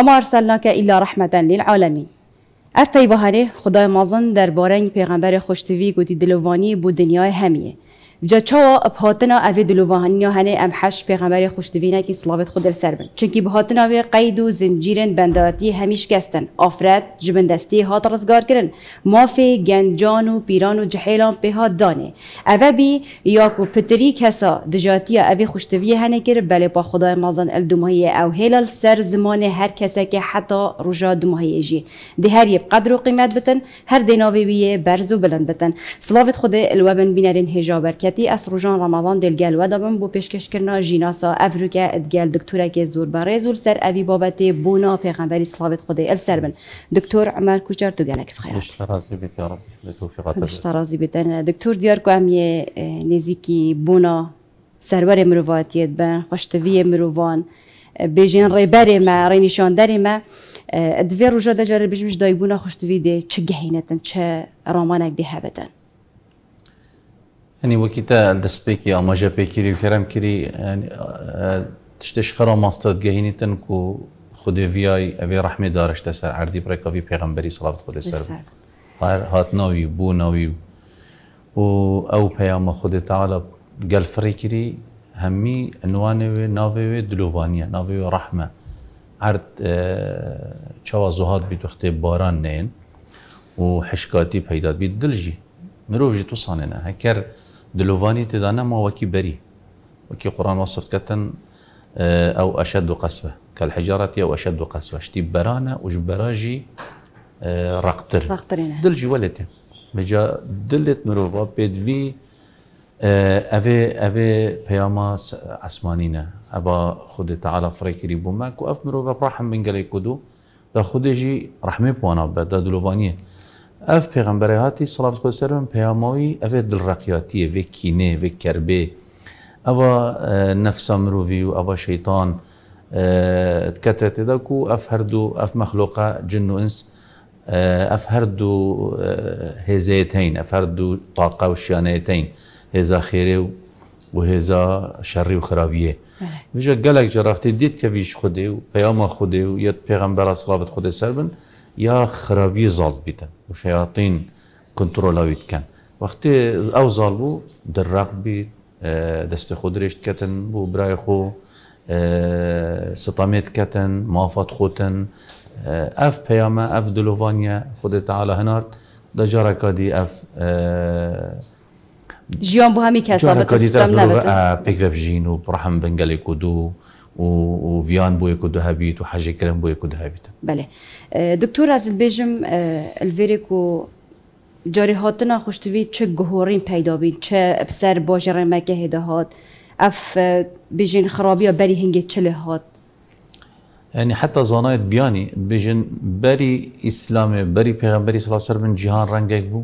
وما ارسلناك الا رحمه للعالمين اف پیوهره خدای مازن در درباره پیغمبر خوشتوی گوتی دلوانی بو دنیای همیه جا چوا بهاتنا اوی دلووهنیا هنه ام حش پیغمبر خوشتوینه که سلاوت خود در سر بن چونکی بهاتنا وی قید و زنجیرن بنداتی همیش گستن آفرت جبندستی ها ترزگار کرن مافی گنجان و پیران و جحیلان پیها دانه اوی بی یاکو پتری کسا دجاتی اوی خوشتوی هنه کر بله با خدای مازن الدمهیه او هلال سر زمان هر کسا که حتی رجا دمهیه جی ده هر یب قدر و قیمت بتن هر دیناوی ویه برز و بلند بتن سلاوت خود الوبن بینرین هجابر روزان رمضان دلگل دەلگەل وە دەبم بۆ جیناسا ژیناسا ادگل دکتوره که زور بەڕێز و سر اوی بابەتێ بونا پیغمبری سلااوێت خوده ئە سر بن دکتۆر عمر کوچار تو گەلک خێرازی بێتەن نزیکی بونا سرور نێزییکی بۆنا خوشتوی مروان بە خوشتویە مرۆڤان. ما ڕێبەرێ نشان داری ما دوی دوێ ڕژە دەجارە بژمش بونا خوشتوی ده چه گەهینەتن چه رمانک دی هبتن یعنی وەکی تا دەستپێکی ئاماژە پێکیری و کری یعنی تشتش ویای اوی رحمه دارشت سر عرضی برای کافی پیغمبری صلوات خود سر بسر هات سەر بو ناوی و او پیام کری تاالە گەلفڕێ و هەممی و دلووانیه دلووانە و رحمه ئەرد چوا زۆهات بیت وختێ باران نین و حشکاتی پیداد بید دلژی مرۆڤژی تو هکر دلوفاني تدانا ما وكي بري وكي قرآن وصف كتن آه، أو أشد قسوة كالحجارة أو أشد قسوة شتي برانا وجبراجي آه، رقتر رقترين دل جوالتين مجا دلت باب بيد في أبي آه، أبي بياما عثمانينا ابا تعالى فريك ريبو ماك وأف مرور باب رحم من گلی کدو دا خودجی رحمي بوانا بدا دا اف پیغمبر هاتی صلوات خود سر من پیاموی اف دل رقیاتی و کینه و کربه او نفس مروفی و او شیطان تكتت داكو أفهردو اف مخلوقة جن وانس اف هردو هزيتين أفهردو هردو طاقة وشيانيتين هزا خيري وهزا شري وخرابية فيجا قالك جراختي ديت كفيش خدي وبياما خدي ويت بيغمبر صلابة خدي سربن يا خرابي زالت بيتن وشياطين كنترولها ويتكن وقتي او ظلوا دراقبي آه، دستي خدريش كتن بو برايخو آه، ستاميت كتن مافات خوتن آه، اف بياما اف دلوفانيا خد تعالى هنارت دجارة كادي اف جيون بو همي كاسابة تستم نبتن جيون كادي تفضل بيك بجينو برحم بنجالي كدو وفيان بو و هابيت وحاجه كلام بو يكون بله دکتور از البیجم الفیریکو جاری هاتنا خوشتوی چه گهورین پیدا بین چه افسر باجر مکه هده اف بیجین خرابی یا بری هنگه چله هات یعنی حتی زانایت بیانی بیجین بری اسلام بری پیغمبری صلی الله علیه جهان رنگ بو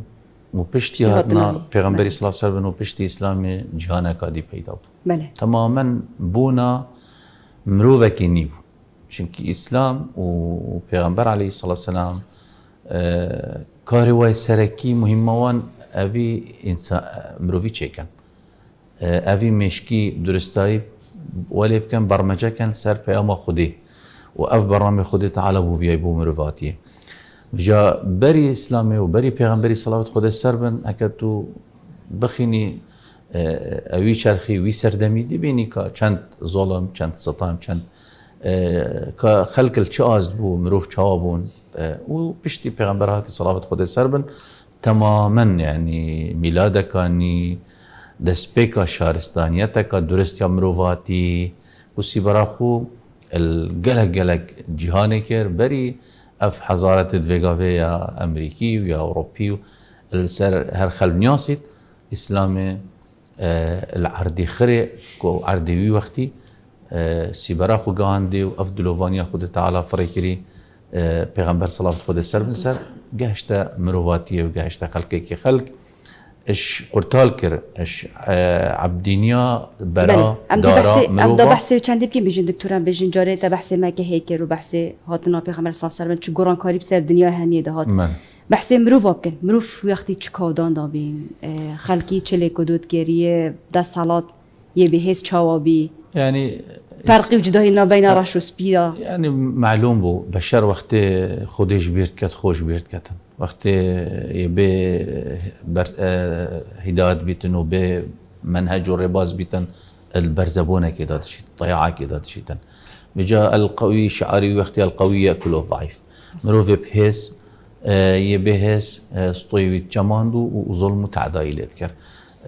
و پشتی هاتنا بله. پیغمبری صلی الله علیه و و اسلام جهان کادی پیدا بو بله تماما بونا مروفة كنيبو شنك إسلام و پیغمبر عليه الصلاة والسلام كاري واي سركي مهمة وان أبي إنسان مروفي چيكن أبي اه، مشكي درستايب ولی بکن برمجا کن سر پیام خودی و اف برنامه خودی تعالی بو وی بو مرواتیه جا بری اسلامی و بری پیغمبری صلوات خود سر بن اکه تو بخینی آه، اوی چرخی وی سەردەمی دەبینی کە چەند زۆڵم چەند سەام چەند آه، کە خەلکل چ ئاز بوو مرۆڤ چاوا بون آه، و پشتی هاتی صلافت خود سر بن تماما یعنی میلادەکانی دەستپێکە شارستانیەتەکە درستیا مرۆڤاتی وسی بەراخو gelek gelek cîhanê kir berî ev hezareti vegavê ya Emerîkî ya Ewropî سر هر خلب نیاسید اسلام العرضی خری، کو عرضی وقتی سیبرا خو گاندی و افدلووانی خود تعالی فرکری پیغمبر صلی صلوات خود سر سر گهشت مرواتیه و گهشت خلقی که خلق اش قرطال کر اش عبدینیا برا بله، دارا مروفا امدا بحثی چندی بگیم بیجن دکتورم بیجن جاره تا بحثی ما که هیکر و بحثی هاتنا پیغمبر صلوات سر بن چو گران کاری بسر دنیا همیه ده هات بله. بحثی مروف بکن مروف وقتی چه کادان دا بین اه، خلکی چلی کدود گریه دست سالات یه به هیز چاوا بی یعنی فرقی وجود هینا بین رش و سپیدا یعنی معلوم بو بشر وقت خودش بیرد کت خوش بیرد کتن وقت یه به اه، هدایت بیتن و به منهج و رباز بیتن البرزبونة كده تشيت طيعة كده تشيتن بجا القوي شعري وقتها القوي يأكله الضعيف مروف بهيس آه، يبهس آه، سطويوي تشماندو وظلم تعدايل يذكر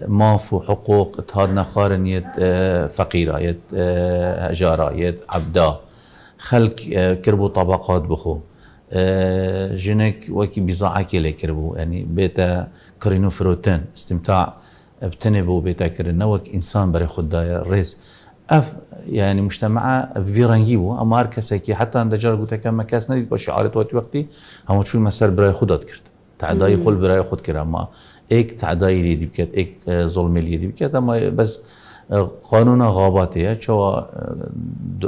ما فو حقوق تهادنا خارن يد آه، فقيرة يد جارة يد عبدا خلق كربو طبقات بخو جنك وكي بيزاعة كيلي كربو يعني بيتا كرينو فروتن استمتاع بتنبو بيتا كرنا وك إنسان بري خدايا رزق اف يعني مجتمع ویرانگی بو اما هر کسی که حتی اندجار گوته که ما کس ندید با شعارت وقتی وقتی همون چون مسر برای خودت کرد تعدای خود برای خود کرد اما ایک آه، تعدای لیدی بکرد ایک ظلمی لیدی بکرد اما بس آه، قانون غاباتية شو آه،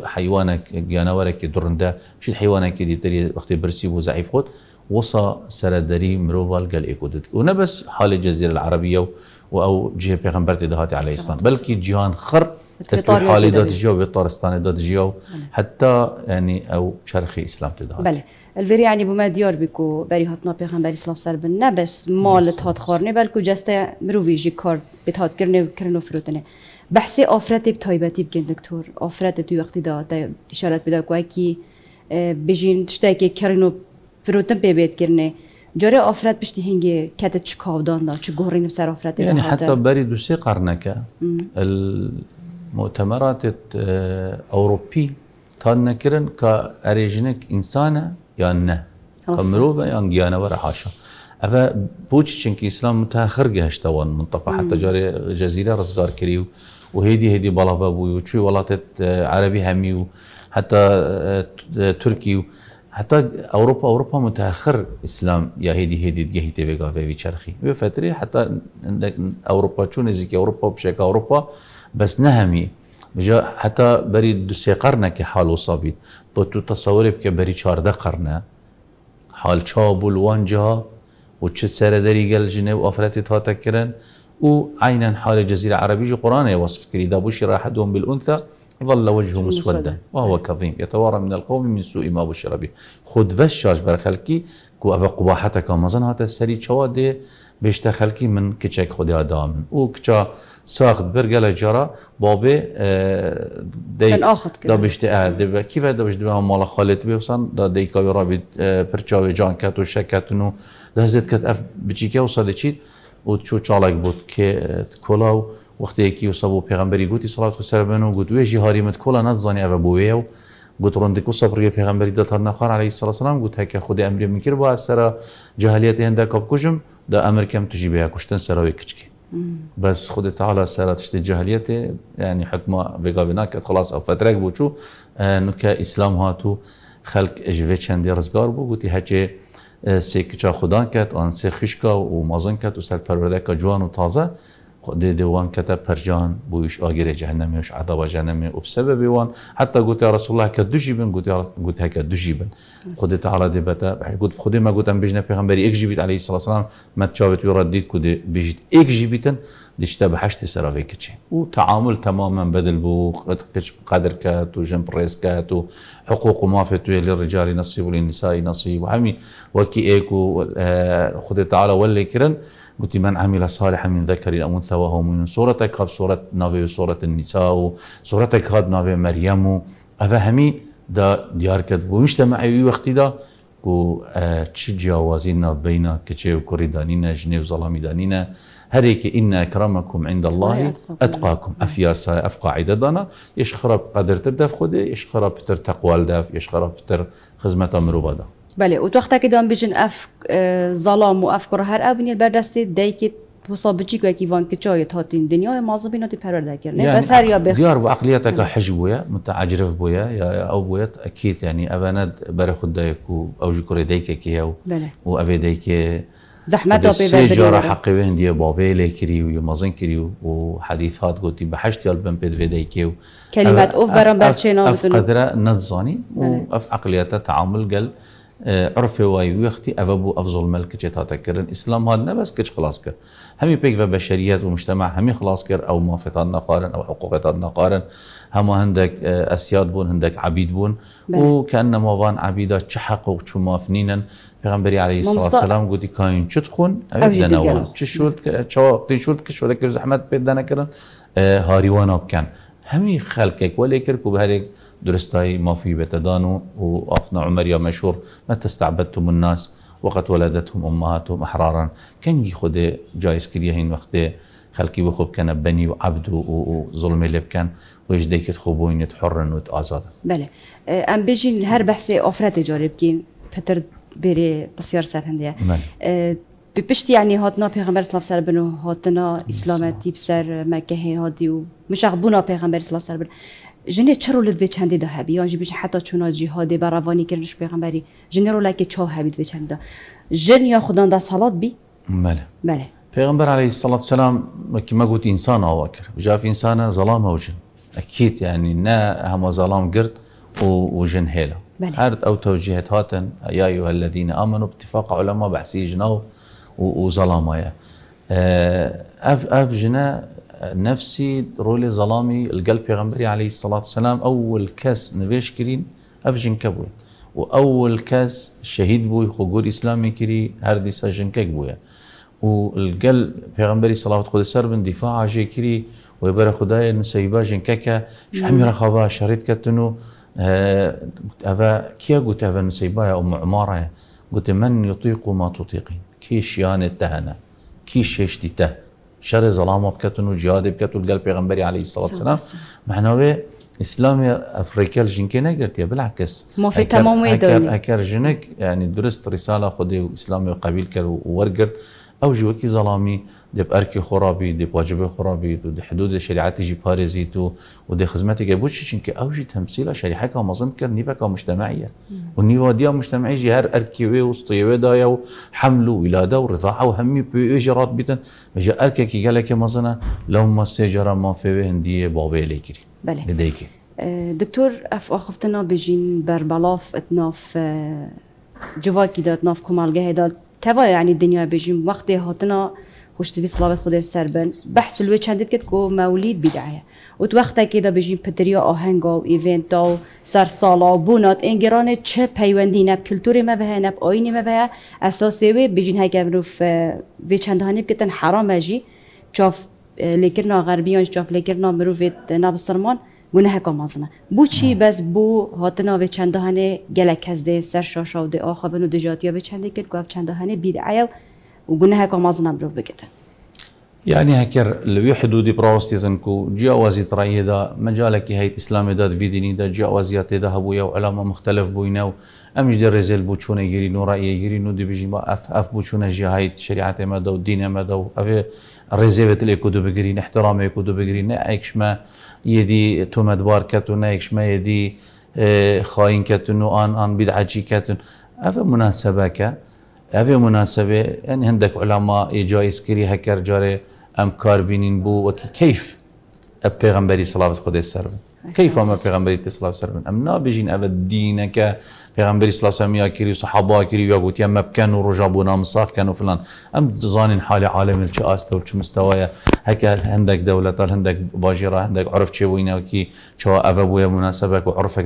حيوانك جانورك درنده مش حيوانك دي تري وقتي برسي وزعيف خود وصا سردري مروفال قال ايكودت ونا بس حال الجزيرة العربية أو جهة بيغمبرتي دهاتي عليه السلام بلكي جيان خرب تطوير حالي دات جيو بطارستاني دات جيو حتى يعني او شرخي اسلام تدهات بله الفيري يعني بما ديار بكو بري هاتنا پیغمبری اسلام سر بن بس مال تهات خورنه بلکو جسته مروی جی کار بتهات کرنه کرنه فروتنه بحثي آفرتي بتايبتي بكين دكتور آفرتي تو وقتی دا اشارت بدا کوه کی اه، بجین تشتاکی کرنو فروتن بيبيت کرنه جاري آفرت بشتي هنگي كتا چه کاودان دا چه گهرین بسر آفرتي يعني حتى باري دو سه قرنك مؤتمرات آه، أوروبي تان نكرن كا أريجنك انسانا يا نه كمروفة جيانا ورا حاشا أفا بوتش چنك إسلام متأخر جهش توان منطقة حتى جاري جزيرة رزقار كريو وهيدي هيدي بلافا بويو وشوي ولاتت آه، عربي هميو حتى آه، تركيو حتى اوروبا اوروبا متاخر اسلام يا هيدي هيدي دجهي تيفي في شرخي وفتره حتى عندك اوروبا شو نزيك اوروبا بشكل اوروبا بس نهمي حتى بري دوسي قرنه كحال حال بتو با تو تصوری بري چارده قرنه حال چاب وانجا و چه سر دری گل جنه و آفرتی تا تکرن و عینا حال جزیره عربی جو قرآن وصف کری بشر احدهم بالانثى ظل وجهه مسودا وهو كظيم يتوارى من القوم من سوء ما بشر به خود وش شاش برخلكي كو افا قباحتك ومزن هات السري شواده بیشتر خلکی من کچک خودی آدامن او کچا ساخت برگل جارا بابه دی دا بشته دی و کی دا بیشتر به مال خالد بیوسان دا دی کاوی را بی پرچاوی جان کت و شکتون و دا هزید کت اف بچیکه و ساده چید او چو چالک بود که کلاو وقتی یکی و سابو پیغمبری گوتی صلات و سر بنو گوت ویجی هاریمت کلا نذانی او بویه و پیغمبری و نخوان علیه دەتان نەخوان علی سەسلام گوتەکە خودی ئەمری من کرد اثر جهالیت جاهلیت هێندا کەبکوژم دا کم تجی بیا کوشتن سەرەوەی کچکی خود تعالی تاالە سەرە تشتی یعنی حکم و بێگاوی نکت خلاص بوچو نو بچوو نو که تو خلق خلق چەندی ڕزگار بو گوتی هچه سه کچا خدا کرد آن سه خشکا و مازن کرد و پرورده که جوان و تازه ديدي وان كتب فرجان بويش اجر جهنمي وش عذاب جهنمي وبسبب وان حتى قلت يا رسول الله كدجي بن قلت قلت هيك دجي بن خدي تعالى دي بتا قلت خدي ما قلت بجنا بيغمبري اكجبت عليه الصلاه والسلام ما تشابت ورديت كدي بيجت اكجبتن دشتا بحشت سرافي كتشي وتعامل تماما بدل بو قدر كات وجنب ريس كات وحقوق ما فتوية للرجال نصيب وللنساء نصيب وحمي وكي ايكو اه، خدي تعالى ولي كرن قلت من عمل صالحا من ذكر او انثى وهو من سورتك هاد سوره نافي سوره النساء و سورتك هاد مريم مریم و دا ديار كد ومجتمع ویشتا دا كو آه، چه جیاوازی ناو بینا که چه کری دانینه جنه و ان اكرمكم عند الله اتقاكم افيا اف قاعده دانا یش قدر تبدا في خوده يشخرب تر تقوال داف يشخرب تر خدمت امرو بله و وقتا که دام بیشن اف ظلام اه، و اف کره هر او بینید بردستی دی که حساب که وکی وان که چایت هاتین دنیای مازبیناتی پرورده کرنه يعني بس هر یا بخ دیار و ديار بعقليتك حج بويا متعجرف بويا يا او بويا اكيد يعني اباند بر خود دايكو او کره دايك كيو بله و افي دايك زحمته بي بي جارة حقي وين دي بابي لي مازن کری و حدیث هات به قلتي بحشت يلبن بيد في و كلمات اف برام برشينا اف قدره و اف عقليته تعامل قل عرف وای وقتی او بو افضل ملک چه تا کردن اسلام ها نه بس کچ خلاص کرد همی پیک و بشریت و مجتمع همی خلاص کرد او مافتان نقارن او حقوقتان نقارن همه هندک اسیاد بون هندک عبید بون بله. و کان موان عبیدا چه حق و چه مافنینن پیغمبری علیه الصلاه والسلام گودی کاین چت خون او چه شد چه وقتی شد که شورت که زحمت پیدا نکردن هاریوان آب کن همی خلقك وەلێ کرد درستاي ما في مافی بێتەدان و و ئافنا عمەریا مەشور مە تەستعبەت و وقت وەلادەتهم ئەماتۆ مەحراران کەنگی خودێ جایسکریە هین وەختێ خەلکی بخۆ بکەنە بەنی و عبد و زڵمی لێ بکەن وش دەیکرد خۆ بۆینێت حڕن وت ئازادن بەێ ئەم اه، بێژین هەر بەحسێ ئۆفرەتی جۆری بکەین پتر بێرێ ببشت يعني هاتنا بيغمبر صلى الله عليه وسلم هاتنا اسلام تیب سر هادي هادی و مشعبونا پیغمبر صلی الله عليه وسلم سلم جنه چرا لد و چندی ده هبی یعنی بیش حتی چونا جهادی براوانی کردنش پیغمبری جنه رو لکه چه هبید و چند جن یا خدا ده صلات بی بله بله پیغمبر علیه الصلاة والسلام ما قلت إنسان أواكر وجاف إنسان ظلام وجن أكيد يعني نا هما ظلام قرد وجن هيلا هرد أو توجيهات هاتن يا أيها الذين آمنوا باتفاق علماء بحثي جناو وظلامايا آه، اف اف جنا نفسي رولي ظلامي القلب بيغمبري عليه الصلاة والسلام أول كاس نبيش كرين أفجن كبوي وأول كاس شهيد بوي خجور إسلامي كري هردي سجن كبوي والقل بيغمبري صلاة خد سربن دفاع جي كري ويبرا خداي نسيبا جن كاكا شحمي رخبا شريت كتنو آه، أفا كيا قلت أفا المسيبا يا أم عمارة قلت من يطيق ما تطيقين کیش تهنا كيش هش دي ته شر ظلام وبكتن وجهاد بكتن وقال پیغمبري عليه الصلاة والسلام معناه اسلام افريقيا الجنكي نقرتيا بالعكس ما في تمام هكر أكار جنك يعني درست رساله خدي اسلامي وقبيل كر وورقر او جوکی ظلامی دب ارکی خرابی دب واجب خرابی و ده حدود شریعت جی پارزی تو و ده خدمت که بودش چون که اوجی تمثیل شریعه که مازن کرد نیفه که مجتمعیه و نیفه دیا مجتمعی جی هر ارکی و وسطی و دایا و حمل و ولاده و رضاعه و همی بی اجرات بیتن بجا ارکی که گله که مازنه لو ما سجرا ما فیوه هندیه بابه لیکری بله لدیکی اه، دكتور اف اخفتنا بجين بربلاف اتناف اه، جواكي دا اتناف كمال جهدات توا يعني یعنی الدنيا بيجي واخدة هاتنا خوش تبي صلاة خدير سربن بحث الوي چندت كت كو موليد بدعية وت وقتا كده بيجي بدريا آهنگا و ایونتا و سالا و بونات انگران چه پیوندی نب کلتور ما به نب آینی ما به اساسی وی بیجین های گمروف وی چند هانب کتن حرام اجی چاف لیکرنا غربیان چاف لیکرنا مروفت نب گونه حکام آزمه بو چی بس بو هاتنا و چندهان گلک کس سر شاشا و ده آخوان و ده جاتی ها و چنده کرد گفت چندهان بیده ایو و گونه حکام آزمه برو بگیده یعنی هکر لوی حدودی براستی زن کو جاوازی ترایی دا مجاله که هیت اسلام داد وی دینی دا جاوازیاتی دا هبو یو علام مختلف بو اینو امش در رزل بو چونه گیری نو رایی گیری نو دی بجیم اف اف بو چونه جی هیت شریعت ما دا و دین ما و رزیویت لیکو دو بگیری احترام لیکو دو بگیری نه ایکش یه دی تومدوار کتون ما یه دی خائن کتون و آن آن بدعجی کتون اوه مناسبه که اوه مناسبه یعنی هندک علما جای کری هکر جاره امکار کار بینین بو و کیف پیغمبری صلوات خود سر کیف هم پیغمبری صلوات سر ام نا بجین اوه دینه که پێغمبری سلاسەمی یاکیری سەحەباکیری یا گوتیە مەبکەن و ڕژا بوو نامساخکەن و فلان ئەم دزانین حالی عالمل چ است و چ مستەوەە هەکە هەندێک دەولەتان هندک باژێرا هندک عرف وینه چێبووینەوەکی چوا ئەە بووە مناسبەك و عرفێک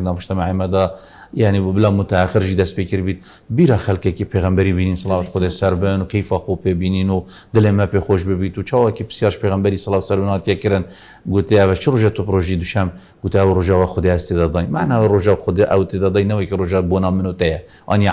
مدا یعنی بلا متاخرجی دەست پێکرد بیت بیرە کی پێغمبەری بینین سلااوت خودی سربن و کەیفا خوب پێبینین و دل دلێمە پێ خۆش ببیت و چاواکی پرسیارش اتیا سلااو سەروناتیەکردن گوتیاە چ ڕژێت و پرۆژی دوشەم گوتە و ڕژەوە خودی ئەستی دەدەین معناەوە ڕژە خودی ئەوتی دەدەینەوەی ڕژات بۆ بنام من آنی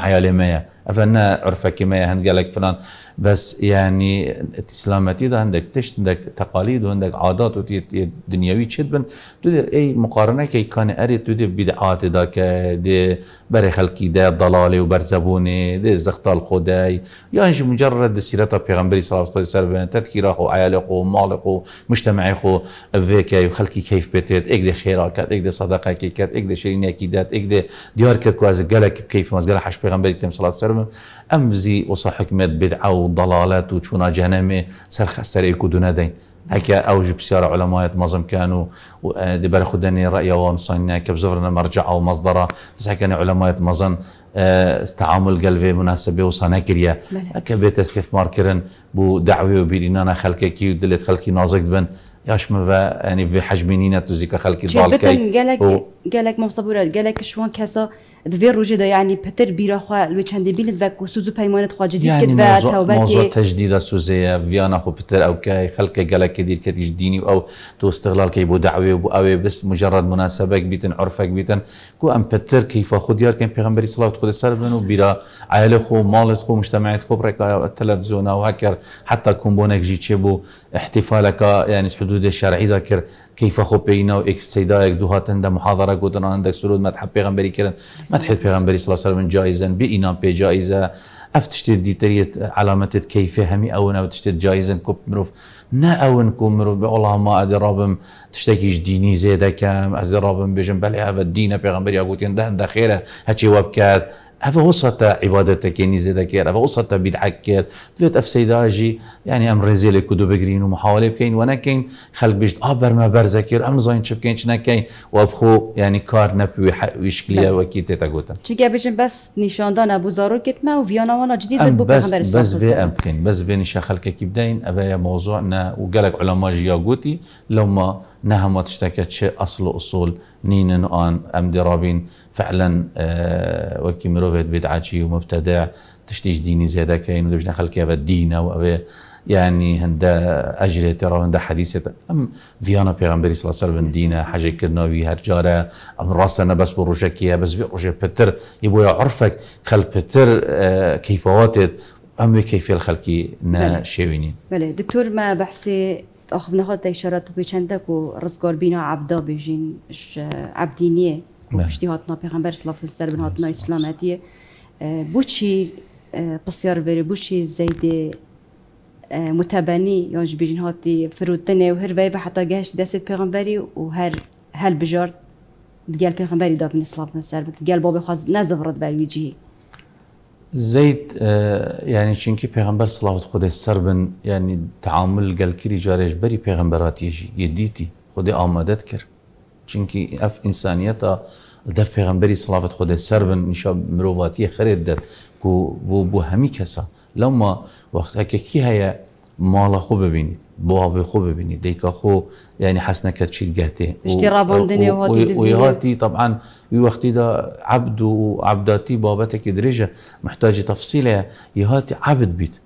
افنا عرفه كما قالك فلان بس يعني تسلامتي ده عندك تشت عندك تقاليد وعندك عادات وتي دنيوي تشد بن تودي اي مقارنه كي كان اري تودي بدعات ك دي بري خلقي ده ضلالي وبرزبوني دي زخط الخداي يعني مجرد سيرته پیغمبر صلى الله عليه وسلم تذكيره خو عياله خو ماله خو مجتمعي خو ذيك وخلقي كيف بتت اقدر خيرات اقدر صدقه كي كات اقدر شيرينه كي دات اقدر ديار كت كواز قالك كيف ما قال حش پیغمبر صلى الله عليه وسلم فرم ام زي وصا حكمت بدعه وضلالات وشونا جهنم سر سر ايكو دونادين هكا او بسيارة علماء مظم كانوا آه، دبر خدني رأي ونصنع كبزفرنا مرجع او مصدرة بس كان علماء مازن أه تعامل قلبي مناسبة وصنع كريا هكا بيت استثمار كرن بو دعوة وبيرين انا كي ودلت خلقي نازك بن ياش مفا يعني في حجمينينا تزيكا خلكي بالكي قالك قالك مصبورة قالك شوان كاسا دوی روزه ده یعنی پتر بیرا خوا لوی چند بین دوک و سوزو پیمانه خوا جدید یعنی کد و توبه موضوع تجدید سوزه ویانا خو پتر او که خلق گله دیر کد دینی او تو استغلال کی بو دعوی بو او بس مجرد مناسبه بیتن عرفه عرفك بیتن کو ام پتر کیف خود یار کن پیغمبر صلی الله علیه و سلم و بیرا عائله خو مال خو مجتمع خو برکا تلفزیون او هکر حتی کومبونک جی چبو احتفالك یعنی حدود شرعی ذکر كيف سيدا واكتداءك دوها تندا محاضرة قدران عندك سرود ما مدح پیغمبری کردن مدح پیغمبری صلی الله عليه وسلم جائزا جایزا بإنام بي جایزه افتشتر ديتريت علامتت كيف همي اون وتشتر جائزا كوب مروف نا اون كوب مروف والله ما ادري رابم تشتكيش ديني زيدا كام از رابم بجم بل هذا الدين پیغمبری اقول ده ده خیره هذا وسط عبادتك كنيسة ذكر هذا وسط بيتحكر ثلاث أفسيداجي يعني, يعني أمر زيلي كدو بجرين ومحاولة بكين ونكين خلق بيجد آه برما برزكير أم زين شو بكين شنكين وابخو يعني كار نبي ويشكلية وكي تتاقوتا چگه بجن بس نشان دانا بوزارو كتما وفيانا وانا جديد بس بس, بس في أمكن بس في نشا خلق كبدين أبا موضوعنا وقالك علماء جيا جياغوتي لما نهمت اشتكت شيء أصل أصول نينن آن أم درابين فعلا آه وكي مروفيت بدعاتي ومبتدع تشتيش ديني زيادة كاين ودوش نخل كيف الدين أو يعني هندا أجل ترى هندا حديثة أم فيانا بيغمبري صلى الله عليه وسلم دينا حاجة كرنا بي هرجارة أم راسنا بس بروشكيها بس في روشة بتر يبويا عرفك خل بتر آه كيفواتت أم كيف الخلقي نا شوينين بلي دكتور ما بحسي تا تیشرات و چند کو رزگار بینا عبدا بیجین عبدینیه پشتی بله. هاتنا پیغمبر صلاف سر هات بله، نا اسلامتیه بوچی پسیار وری بوچی زیده متبنی یا بیجین هاتی فروتنه و هر ویبه حتی گهش دست پیغمبری و هر هل بجار دگل پیغمبری من اسلام نسر بود دیگر باب خواست نزغرد بر ویجیه زيد آه، يعني چونکی پیغمبر صلوات خود سر بن يعني تعامل گل کری جارش بری پیغمبراتیش یدیتی خود آمادت کرد چونکی اف انسانيتا دف پیغمبری صلوات خود سر بن نشا مرواتی خرید داد کو بو بو همی لما وقت که كي هيا مالا خو ببینید باب خو ببینید دیگه خو یعنی حسن کتشیل گهته اشترابون دنیا و هاتی دزیله و هاتی طبعا وقتی دا عبد و عبداتی بابته که درجه محتاج تفصیله یهاتی عبد بید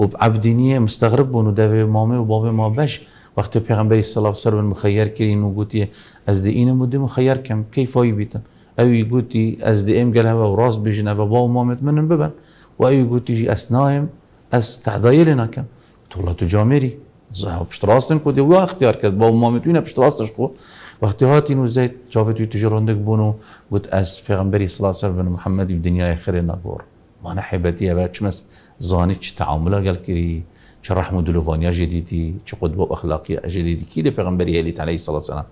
و عبدینیه مستغرب بون و دوی مامه و باب ما بش وقتی پیغمبری صلی الله علیه و مخیر کرین و گوتی از دین مده مخیر کم کیفای بیتن او گوتی از ام گله و راست بجنه و با مامت منن ببن و او گوتی جی اسنایم از تعدایل نکم تولد تو جامری زه پشتراستن کو دی و اختیار کرد با مامتون پشتراستش کو وقتی هاتین و زید چافت وی تجرندک بونو گوت از پیغمبری صلی الله علیه و سلم دنیای خیر نگور ما نحبتیه بعد چمس زانی چه تعامله گل کری چه رحم و دلوفانيا جدیدی چه قدوة و اخلاقی أخلاقية جديدي كي دي پیغمبري هليت عليه الصلاة والسلام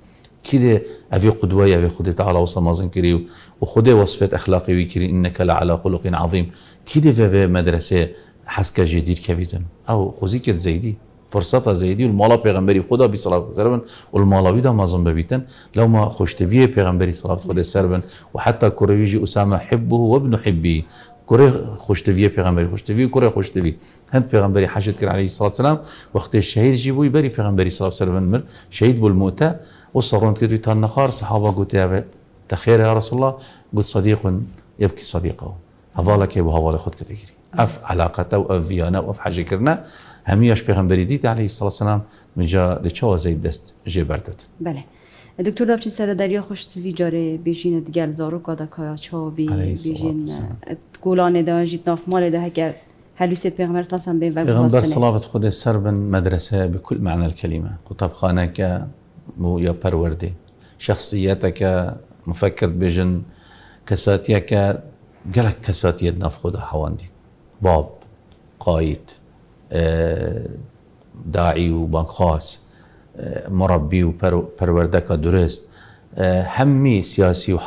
كي دي أفي قدوة يا خدي تعالى وصمازن كري وخدي وصفة أخلاقي وكري إنك لعلى خلق عظيم كي دي في مدرسة حس که جدید که کویدن او خوزی که زیدی فرصت زیدی و المالا پیغمبری خدا بی صلوات سر بن المالاوی دا مازن ببیتن لو ما خوشتوی پیغمبری صلوات خود سربن و حتی کرویجی اسامه حبه و ابن حبی كره پیغمبری خوشتوی و كره خوشتوی هند پیغمبري حاجت كر عليه الصلاة والسلام وقت الشهيد جيبو يبري پیغمبري صلى الله عليه وسلم مر شهيد بالموتى وصرون كدو تان نخار صحابة گوتی اول تخیر يا رسول الله قلت صديق يبكي صديقه هذا لك يبو هذا خد كده اف علاقته و اف ویانه و اف حجه کرنه همیاش پیغمبری دید علیه الصلاه والسلام جا لچا زید دست جي بردت بله دکتر دبچی سر دریا خوش سوی جاره بیشین دیگر زارو کادا کایا چا بی بیشین گولان دا جیت ناف مال دا هگر هلوسيت بيغمبر صلى الله عليه وسلم بيغمبر صلاة خد بن مدرسة بكل معنى الكلمة قطب خانك مو يا بروردي شخصيتك مفكر بجن كساتيك قالك كساتيتنا في خدا حواندي باب قايد آه، داعي آه، آه، و خاص مربي و پروردگا درست همي سياسي و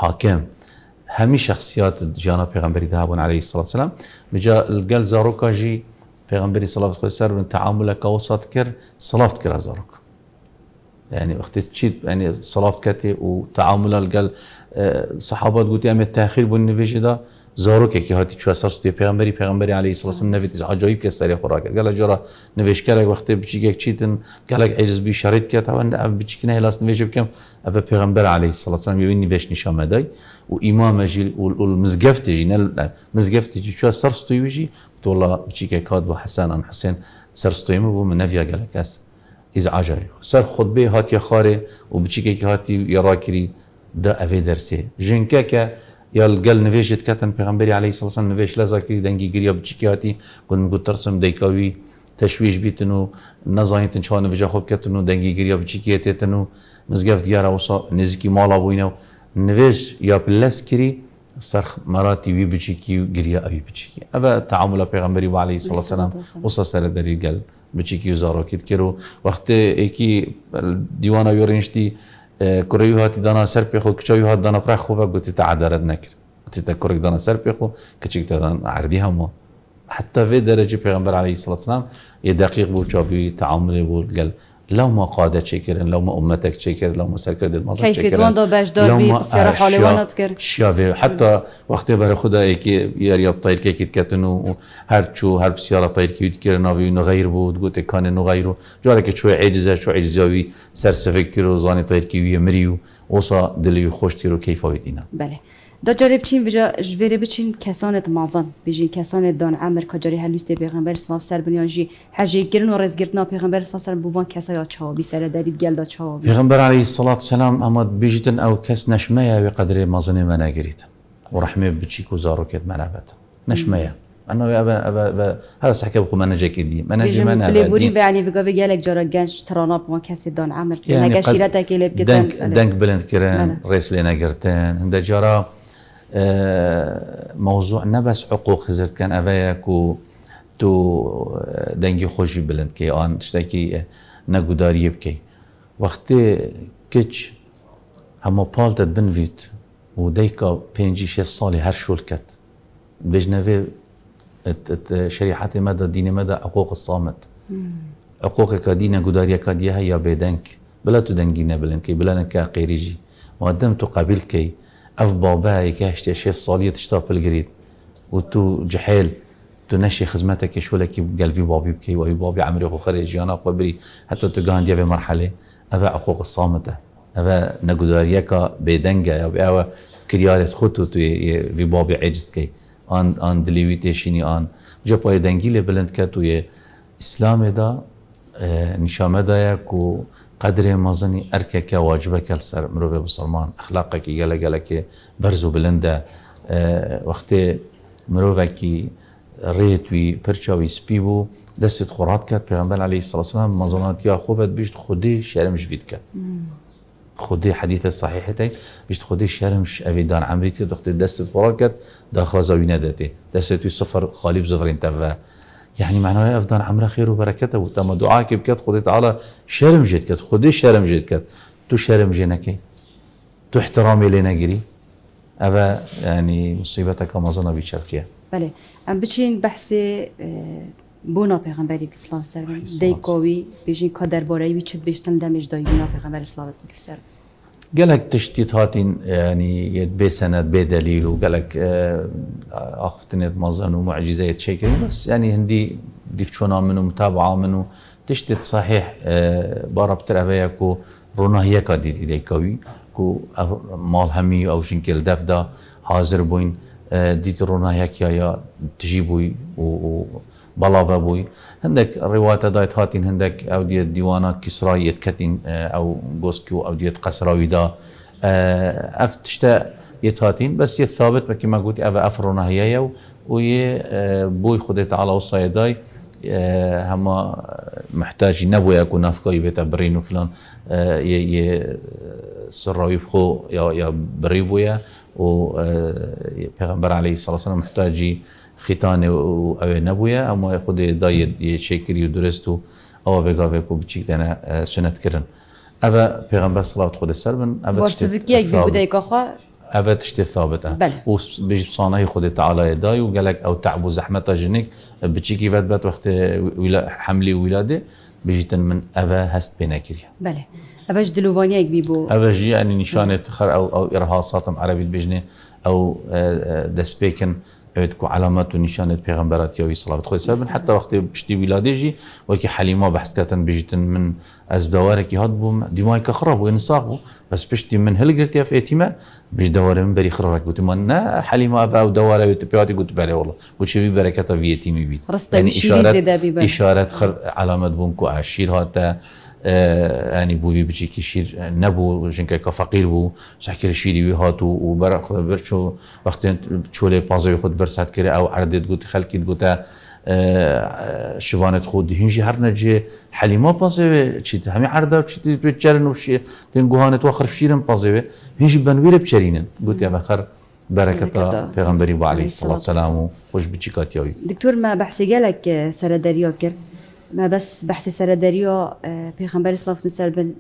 همي شخصيات جانا پیغمبری ده عليه الصلاة والسلام بجا القل زاروكا جي پیغمبری صلاة خود سر تعامل که وسط کر صلاة کرد زاروکا يعني اختي تشيد يعني صلاف کتی و تعامل الگل آه، صحابات گویی ام تأخیر بون نویجی دا زارو که که هاتی چه سرستی پیغمبری پیغمبری علیه السلام نوید از عجایب که سری خوراک گل جورا نویش کرد وقتی بچیک چیتن گل عجز بی شرط کرد و نه اف بچیک نه لاس نویش بکم اف پیغمبر علیه السلام یه نویش نشام دای و امام جیل و المزگفت جی نه مزگفت جی چه سرستی ویجی تو الله بچیک کاد و حسن عن حسين سرستیم و من قال لك اسف از عجایب سر خطبه هاتیه خاره و بچیکه که هاتی یرا کری دا اوی درسه جنکه که یا گل نویشت کتن پیغمبری علیه صلی الله نویش لزا کری دنگی گری یا بچیکه هاتی گل گو ترسم دیکاوی تشویش بیتن و نزانیتن چه نویجا خوب کتن و دنگی گری یا بچیکه هتیتن و مزگفت گیاره و نزیکی مالا بوینه و نویش یا پلس کری سر مراتي وي بچيكي وقريا أوي بچيكي أبا تعامل پیغمبري وعليه الصلاة والسلام وصا سر دري قلب بچیکی و کیت کرو وقت ایکی دیوانا یورینشتی اه، کریو هاتی دانا سر پیخو کچایو هات دانا پرخ خوبه گوتی تا عدارت نکر گوتی تا کرک دانا سر پیخو کچی کتا دانا عردی همو حتی في درجه پیغمبر عليه الصلاه والسلام يدقيق بو تعامل بو قال لو ما قاده چه کرن لو ما امتک چه کرن لو ما سر کرده ما چه کرن لو ما حتی وقتی بر خدا ای یاریاب یاری اب طایل که کت کتنو هر چو هر بسیار طایل کیو دکر نویو نغیر بود گو تکان نغیر رو جالا که چو عجزه چو عجزه وی سر سفکر و زانی طایل کیوی مریو وصا دلیو خوشتی رو کیفاوی دینا بله دا جاری بچین بجا جویره بچين كسانة مازن بجين كسانة دان عمر كجاري هلوست پیغمبر صلی الله علیه و بنیان جی گرن ورز گرتنا پیغمبر صلی سر علیه و بوان کسا یا چاو بی سر داريد گل دا چاو پیغمبر علیه الصلاة والسلام اما بجيتن او كس نشمية وقدر مازن منا گریت ورحمة رحمه بچی کو زارو کت منا بات نشمه انه ابا ابا ابا هذا صح كيف من جاك دي انا جي من هذا بوري يعني بقى بقى لك جرى جنش ترانا بما كاسي دون عمر يعني قشيرتك اللي بكتن دنك دنك بلند كران ريس لينا قرتان هند جرى آه، موضوع نبس حقوق حضرت كان اوه و تو آه، دنگی خوشی بلند که آن تشتکی آه، نگوداری بکی وقتی کچ همه پالتت بنوید و دیکا پنجی شش سالی هر شرکت بجنوه شريحة مدى دين مدى حقوق الصامت حقوق كدين قداريا كديها يا بيدنك بلا تدنجينا بلنكي بلا نكا قيريجي وقدم تقابلكي افبا باي كاشتي شي صالية تشتاف القريد وتو جحيل تو نشي خدمتك شو لك في بابي بكي وفي بابي عمري خو خرج قبري حتى تو قاند في مرحلة هذا حقوق الصامتة هذا نقداريكا بيدنجا يا أو كريارة خطو تو في بابي عجز كي آن آن دليويتي شيني آن جو پای دنگیل بلند اسلام دا آه، نشامه دا يكو قدر مازنی ارکه که واجبه کل سر مروه بسلمان اخلاقه که گله گله که برز بلنده وقتی مروی که ریت وی پرچاوی سپی بو دست خورات کرد پیغمبر علیه السلام مازنات یا خوبت بیشت خودی شرمش وید کرد خودی حدیث صحیح بیشت خودی شرمش اویدان عمری تی دخت دست خورات کرد دا خوازاوی نداتی دست توی صفر خالی بزفرین تفه يعني معناها افضل عمره خير وبركته بود اما دعا که بکت شرم جد کت خودی شرم جد کت تو شرم جد نکی تو احترامی لی نگیری اوه یعنی يعني مصیبتك رمضان بیچرخیه بله ام بچین بحث آه، بونا پیغمبری اسلام سر دی کوی بیشین کا درباره وی چت بیشتن دمج دای بونا پیغمبر اسلام سر قالك تشتيطات يعني بسند بدليل وقالك آه، اخفتني مظن ومعجزه يتشكل بس يعني هندي ديفشونا منو متابعه منو تشتت صحيح آه، بارا بترابيا كو رونا هي كادي دي كوي كو مال همي او شنكل دفدا حاضر بوين آه، ديت رونا هي يا تجيبوي و بلاظه بوي هندك رواته دايت هاتين هندك اوديه ديوانا كسراية كاتين آه، او غوسكو اوديه قسراويدا افتشتا آه، يتهاتين بس يثابت ما كما قلت افا افرنا هي وي آه، بوي خدت على وصيداي هما محتاج نبوي اكو نافكا يبيتا برين وفلان ي سراوي بخو يا يا بريبويا و پیغمبر علیه الصلاه والسلام محتاجی خیتانه و اوه نبوده اما خود دای یه شکری و درست و او وگا وگو بچیک دنه اه، سنت کردن اوا پیغمبر صلوات خود سر بن اوا اوا تشتي ثابتة بل وبيجي بصانه تعالی دای يداي وقالك او تعب زحمت جنك بتشيكي فات بات وقت حملی حملي وولادة بيجي من اوا هست بيناكريا بله اوا دلوفانيا بيبو اوا يعني نشانة خر او او ارهاصات عربي بجنة او اه، اه، دسبيكن عندكم علامات ونشانات بيغمبرات ياوي صلاة خوي سابن حتى وقت بشتي ولادیجی و کی حلیما بحس كاتن بجتن من از دوارك يهد بوم دیمای که خراب و بو بس بشتي من هل گرتی اف ایتیما بج دوار من بري خرارك گوت من نه حلیما اف او دواره و تپیاتی گوت بله والله گوت شوی برکت اف ایتیمی بیت یعنی اشارت اشارات خر علامات بوم کو عشیر هاته ئەنی بووی بچیکی شیر نەبوو ژنکەکە فەقیر بوو شکر شیری هات و برچ و وقتی چۆلێ پازەوی خودت بەرسات کرد ئەو عردێت گوت خەلکیت گوتە شوانت خود هر هەر نەجێ حەلیما پازەوێ چیت هەمی عردا چیتی بچەرن و شیە تێن گوهانێت وە خرفشیرن پازەوێ هینجی بەنوێرە بچەرینن گوتیا بەخەر بەرەکەتە پێغمبەری باعلی سلام و خوش بچی کاتیاوی دکتۆر ما بەحسی گەلێک سەرە دەریۆ کرد ما بس بحث سر دریا اه، پیغمبر اسلام نسل بن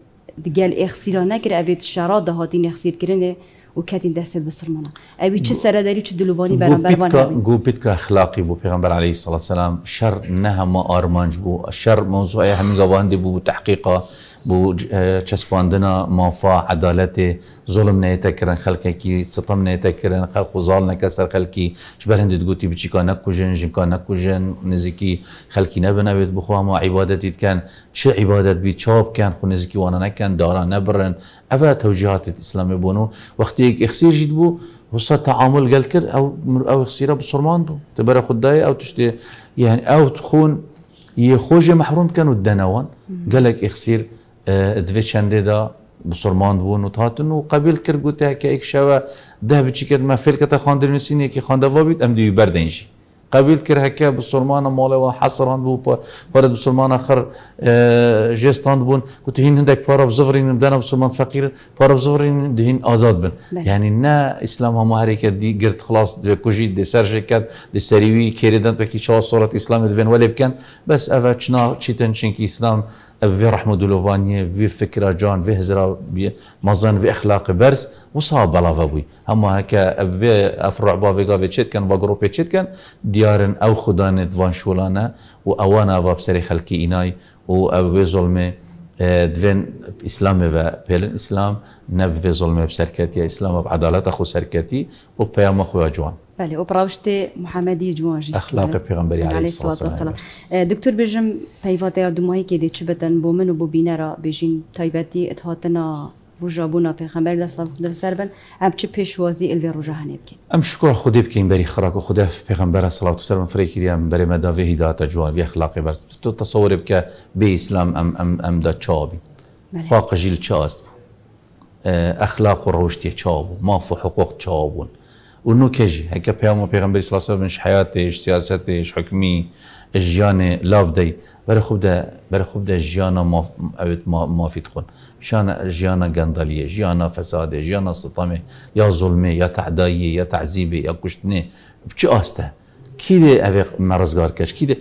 دگل اخسیرا نکر اوید شرا دهاتین اخسیر کرنه و كاتين دهسد بسرمنا أبي تش سر داري تش دلوفاني برامبر وانا جو بيتك أخلاقي بو پیغمبر عليه الصلاة والسلام شر نها ما أرمانج بو شر موضوع هم جوان بو تحقيقه بو آه، چسباندنا مافا عدالت ظلم نه تکرن خلق کی ستم نه تکرن خلق زال نه کسر خلقی جبر هند گوتی بچی کان کوجن جن کان کوجن نزیکی خلقی نه بنوید بخوا ما عبادت کن چه عبادت بی چاپ کن خو نزیکی وانا نکن دارا نبرن اوا توجیهات اسلامی بونو وقتی یک اخسیر جید بو وصا تعامل قال كر او او خسيره بصرمان بو تبرا خداي او تشتي يعني او تخون يخوج محروم كانوا الدنوان لك اخسير دوی چنده دا بسرمان بون و تاتن و قبیل کرد گوته که ایک شوه ده بچی کرد ما فیل کتا خاندر نسینه که خانده وابید ام دیوی برده اینشی قبیل کرد هکه بسرمان ماله و حسران بو پارد بسرمان آخر جستان بون گوته هین هندک پارا بزفرین بدن بسرمان فقیر پارا بزفرین دهین آزاد بن یعنی نه اسلام همه حرکت دی گرد خلاص دو کجید دی سر شکد دی سریوی کردن تو که چه صورت اسلام دوین ولی بکن بس اوه چنا چیتن چنکی اسلام في رحمة دولوفانية في فكرة جان في هزرة مزن في أخلاق برس وصاب بلا هما هكا في أفرع بافي غافي تشتكن وغروبي تشتكن ديارن أو خدان فان شولانا وأوانا بابسري خلقي إناي و وأو ظلمي آه، دفن اسلام و بلن اسلام نب في ظلم بسركاتي اسلام و عدالت خو سركاتي و بيام خو جوان بله او وپراوشت محمدی جوانجی اخلاق پیغمبری علیه الصلاه والسلام دکتور بجم پیواتا دمایی که دیچ بتن بو من و بو را بجین تایبتی اتهاتنا روجا جابونا پیغمبر در سربن ام چه پیشوازی الوی رو هنه بکن ام شکر خودی بکن بری خراک و خدا پیغمبر صلی الله علیه و فری کری ام بری مداوی هدایت جوان وی اخلاقی برس تو تصور بک به اسلام ام ام ام دا چابی واقع چاست اخلاق و روشتی چابو ما فو حقوق چابون ونوكجي هيك بيامو بيغمبري صلى الله عليه وسلم اش حياتي اش سياستي اش حكمي اش جياني لابدي بري خبدا بري خبدا جيانا ما اوت ما ما في تخون جيانا جيانا غنداليه جيانا فساد جيانا سطامي يا ظلمي يا تعدايه يا تعذيبي يا كشتني بشو استه كيدي اوي مرزگار كش كيدي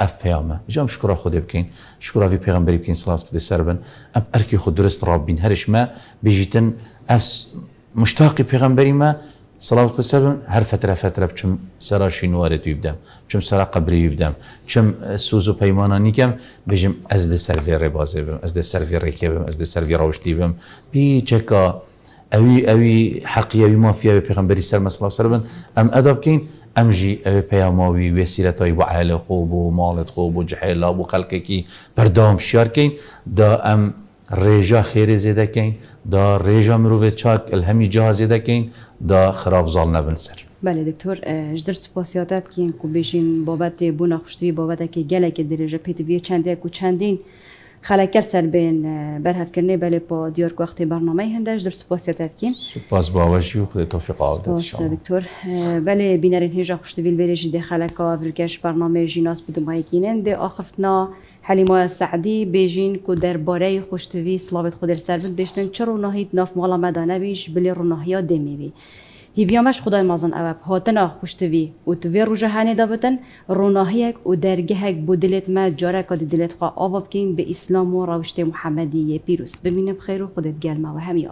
اف پیامه جام شكرا خود بکن شکر وی پیغمبری بکن صلوات بده سر بن اب ارکی خود درست رابین هرش ما بجیتن از مشتاق پیغمبری ما سلام قسەبم هر فتره فتره بچم سرا شینوارێت توی بدەم چم سرا قبری بدەم چم سوز و پەیمانانی کەم از ئەس سر سەرێ ڕێبازێ بم ئەس سر سەرێ ڕێکێ بم ئەس سر سەرێ ڕەوشتی بم اوی حقیقه، ئەوی ئەوی سر مافیاوی پێغمبەری سەر ام سەر بن ام جی اوی پیاماوی و سیرتای پەیاماوی خوب و و مالت و و و و خلقه کی بردام شیار شارکەین دا ام ریجا خیر زیده کن دا ریجا مروه چاک الهمی جا زیده کن دا خراب زال نبن سر بله دکتر جدر سپاسیاتت که کو بیشین بابت بونا خوشتوی بابت که گله که در درجه پیتوی چنده کو چندین خلکر سر بین برهف کرنه بله پا دیار که وقت برنامه هنده جدر سپاسیاتت کین سپاس باوشی و خود توفیق شما سپاس دکتور بله بینرین هیجا خوشتوی الویره جده خلکا ورگش برنامه جیناس بدومایی کینن ده آخفتنا حلیما سعدی بیژین که در باره خوشتوی سلاوت خود سر بیشتن چرا نهید ناف مالا مدانه بیش بلی رونهیا دمیوی هیویامش خدای مازن اوب هاتنا خوشتوی و توی رو جهانی دابتن روناهیک و درگهک بودلت ما جارکا دلت خواه کین به اسلام و روشت محمدی پیروس ببینم خیر و خودت گلمه و همی